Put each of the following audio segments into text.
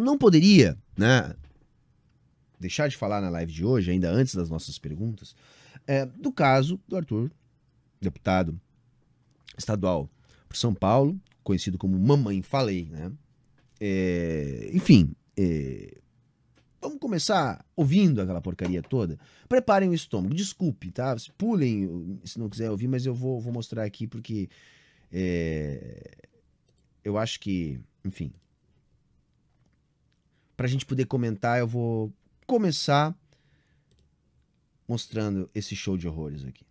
não poderia, né? Deixar de falar na live de hoje, ainda antes das nossas perguntas, é, do caso do Arthur, deputado estadual por São Paulo, conhecido como Mamãe Falei, né? É, enfim, é, vamos começar ouvindo aquela porcaria toda. Preparem o estômago, desculpe, tá? Pulem se não quiser ouvir, mas eu vou, vou mostrar aqui porque é, eu acho que, enfim, para a gente poder comentar, eu vou começar mostrando esse show de horrores aqui.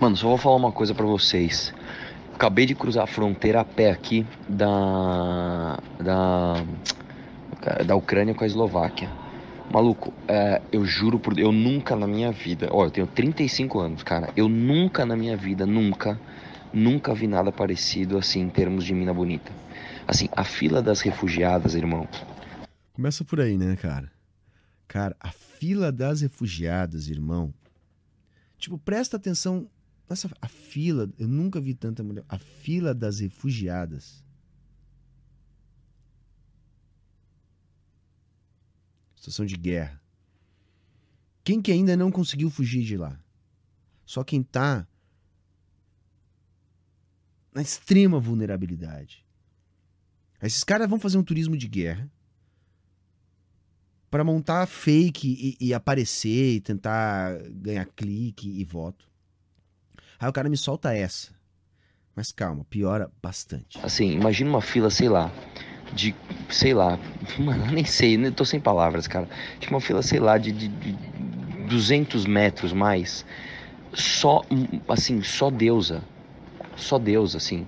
Mano, só vou falar uma coisa para vocês. Acabei de cruzar a fronteira a pé aqui da da da Ucrânia com a Eslováquia. Maluco, é, eu juro por eu nunca na minha vida, olha, eu tenho 35 anos, cara. Eu nunca na minha vida, nunca, nunca vi nada parecido assim em termos de mina bonita. Assim, a fila das refugiadas, irmão. Começa por aí, né, cara? Cara, a fila das refugiadas, irmão. Tipo, presta atenção nessa a fila, eu nunca vi tanta mulher, a fila das refugiadas. Situação de guerra. Quem que ainda não conseguiu fugir de lá? Só quem tá na extrema vulnerabilidade. Esses caras vão fazer um turismo de guerra para montar fake e, e, aparecer e tentar ganhar clique e voto. Aí o cara me solta essa. Mas calma, piora bastante. Assim, imagina uma fila, sei lá, de, sei lá, mano, nem sei, nem tô sem palavras, cara. Tipo uma fila, sei lá, de, de, de 200 metros mais. Só, assim, só deusa. Só deusa, assim.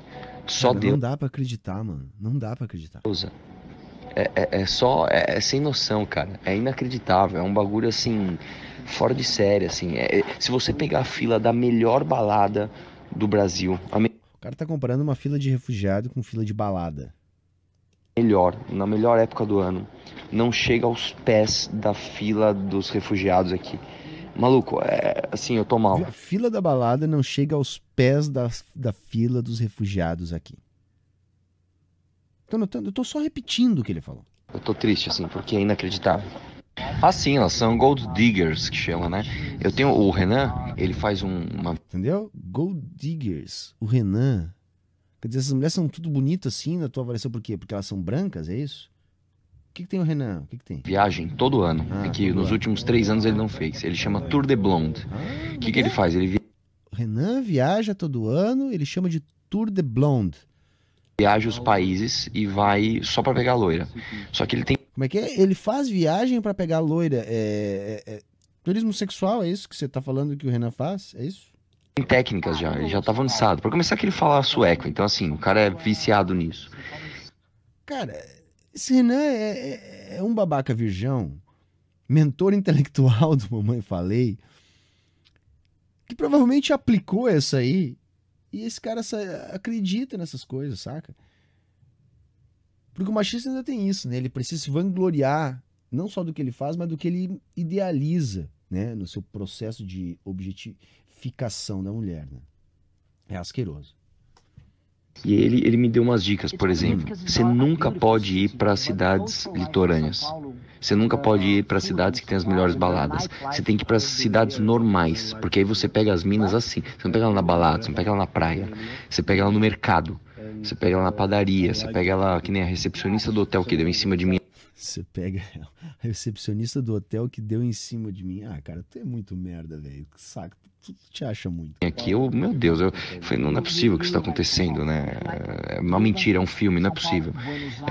Só Cara, Deus. Não dá para acreditar, mano. Não dá para acreditar. Usa. É, é, é, só. É, é, sem noção, cara. É inacreditável. É um bagulho assim. Fora de série, assim. É, é se você pegar a fila da melhor balada do Brasil. Me... O cara tá comparando uma fila de refugiado com fila de balada. Melhor, na melhor época do ano. Não chega aos pés da fila dos refugiados aqui. Maluco, é assim, eu tô mal. A fila da balada não chega aos pés da, da fila dos refugiados aqui. Tô notando, eu tô só repetindo o que ele falou. Eu tô triste, assim, porque é inacreditável. Assim, elas são gold diggers que chama, né? Eu tenho o Renan, ele faz um, uma. Entendeu? Gold diggers. O Renan. Quer dizer, essas mulheres são tudo bonitas assim na tua avaliação, por quê? Porque elas são brancas, é isso? O que, que, tem o Renan? O que, que, tem? Viagem todo ano. Ah, é que nos ano. últimos três anos ele não fez. Ele chama ah, Tour de Blonde. Ah, o que, que ele é? faz? Ele via... Renan viaja todo ano, ele chama de Tour de Blonde. Viaja os países e vai só para pegar loira. Só que ele tem. Como é que é? Ele faz viagem para pegar loira. É, é, é, turismo sexual, é isso que você tá falando que o Renan faz? É isso? Tem técnicas já, ele já tá avançado. Para começar, que ele fala sueco, então assim, o cara é viciado nisso. Cara, esse Renan é, é, é, é um babaca virgão, mentor intelectual do Mamãe Falei, que provavelmente aplicou essa aí. E esse cara acredita nessas coisas, saca? Porque o machista ainda tem isso, né? Ele precisa se vangloriar não só do que ele faz, mas do que ele idealiza, né? No seu processo de objetificação da mulher, né? É asqueroso. E ele, ele me deu umas dicas, por exemplo, você nunca é, pode ir para cidades litorâneas. Você nunca pode ir para cidades que tem as melhores né? baladas. Você tem que ir para cidades normais, porque aí você pega as minas assim. Você não pega ela na balada, você não pega ela na praia, você pega ela no é, mercado, é, você pega ela na padaria, você pega ela que nem a recepcionista do hotel que deu em cima de mim você pega a recepcionista do hotel que deu em cima de mim. Ah, cara, tu é muito merda, velho. Saco, tu, tu, te acha muito. Aqui eu, meu Deus, eu falei, não, não é possível o que está acontecendo, né? É uma mentira, é um filme, não é possível.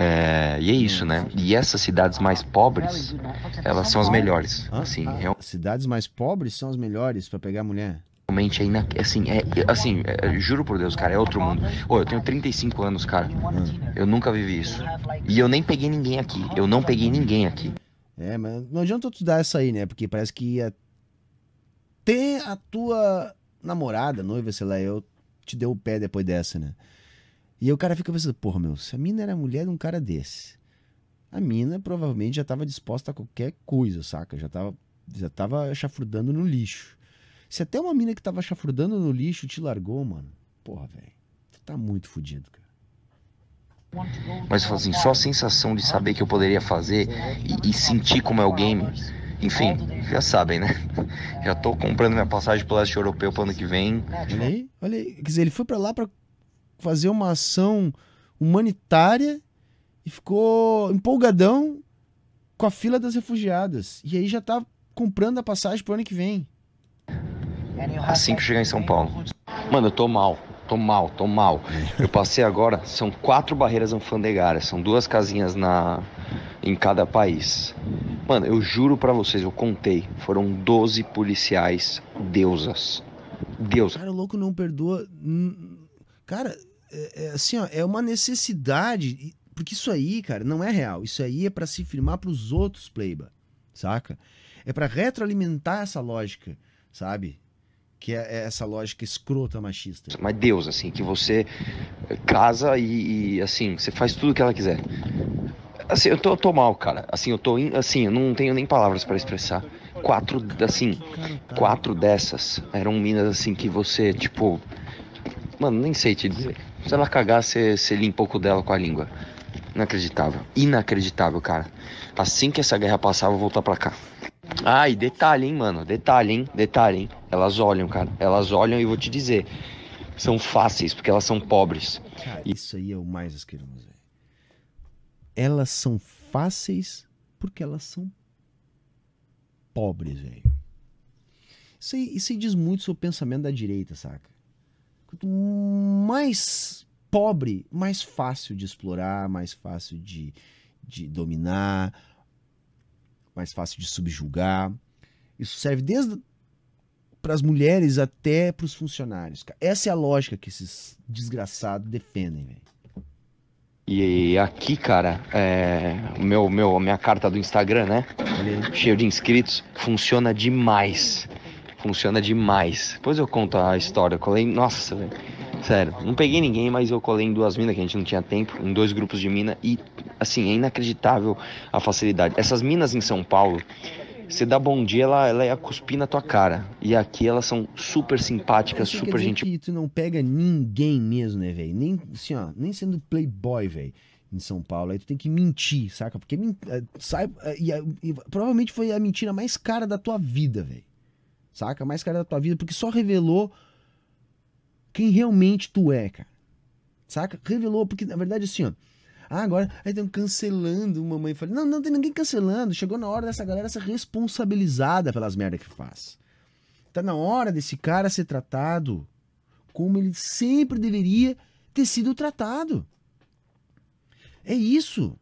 É, e é isso, né? E essas cidades mais pobres, elas são as melhores. Assim, ah, real... Cidades mais pobres são as melhores para pegar mulher? Realmente é, é assim, é, assim é, juro por Deus, cara, é outro mundo. Ô, eu tenho 35 anos, cara. Hum. Eu nunca vivi isso. E eu nem peguei ninguém aqui. Eu não peguei ninguém aqui. É, mas não adianta tu dar essa aí, né? Porque parece que até a tua namorada, noiva, sei lá, eu te deu o pé depois dessa, né? E aí o cara fica pensando, porra, meu, se a mina era mulher de um cara desse, a mina provavelmente já tava disposta a qualquer coisa, saca? Já tava, já tava chafurdando no lixo. Se até uma mina que tava chafurdando no lixo te largou, mano, porra, velho, tu tá muito fudido, cara. Mas assim, só a sensação de saber que eu poderia fazer e, e sentir como é o game. Enfim, já sabem, né? Já tô comprando minha passagem pro leste europeu pro ano que vem. Olha aí, olha aí. Quer dizer, ele foi para lá para fazer uma ação humanitária e ficou empolgadão com a fila das refugiadas. E aí já tá comprando a passagem pro ano que vem. Assim que chegar em São Paulo. Mano, eu tô mal. Tô mal, tô mal. É. Eu passei agora, são quatro barreiras alfandegárias, são duas casinhas na em cada país. Mano, eu juro para vocês, eu contei, foram 12 policiais deusas. Deus. Cara, o louco não perdoa. Cara, é, é, assim, ó, é uma necessidade, porque isso aí, cara, não é real. Isso aí é para se firmar para os outros, playba, Saca? É para retroalimentar essa lógica, sabe? que é, é essa lógica escrota machista. Mas Deus, assim, que você casa e, e assim, você faz tudo o que ela quiser. Assim, eu tô, eu tô, mal, cara. Assim, eu tô, assim, eu não tenho nem palavras para expressar. Quatro, assim, quatro dessas eram minas, assim, que você, tipo... Mano, nem sei te dizer. Se ela cagar, você, você limpa o cu dela com a língua. Inacreditável. Inacreditável, cara. Assim que essa guerra passar, eu vou voltar pra cá. Ah, e detalhe, hein, mano. Detalhe, hein? Detalhe, hein? Elas olham, cara. Elas olham e vou te dizer. São fáceis, porque elas são pobres. Cara, isso aí é o mais asqueroso. Elas são fáceis porque elas são pobres, velho. Isso aí, isso aí diz muito sobre o pensamento da direita, saca? Quanto mais pobre, mais fácil de explorar, mais fácil de, de dominar, mais fácil de subjugar. Isso serve desde para as mulheres até para os funcionários. Essa é a lógica que esses desgraçados defendem, velho. E aqui, cara, é, meu, meu, minha carta do Instagram, né? Cheio de inscritos, funciona demais. Funciona demais. Depois eu conto a história. Eu falei, nossa, velho. Sério, não peguei ninguém, mas eu colei em duas minas que a gente não tinha tempo, em dois grupos de mina e assim, é inacreditável a facilidade. Essas minas em São Paulo, você dá bom dia, ela, ela ia cuspir na tua cara. E aqui elas são super simpáticas, Isso super gente. E tu não pega ninguém mesmo, né, velho? Nem assim, ó, nem sendo playboy, velho em São Paulo. Aí tu tem que mentir, saca? Porque eh, sai, eh, e, e, provavelmente foi a mentira mais cara da tua vida, velho. Saca? Mais cara da tua vida, porque só revelou quem realmente tu é, cara. Saca? Revelou, porque na verdade assim, ó. Ah, agora aí estão cancelando uma mãe. Não, não tem ninguém cancelando. Chegou na hora dessa galera ser responsabilizada pelas merdas que faz. Tá na hora desse cara ser tratado como ele sempre deveria ter sido tratado. É isso.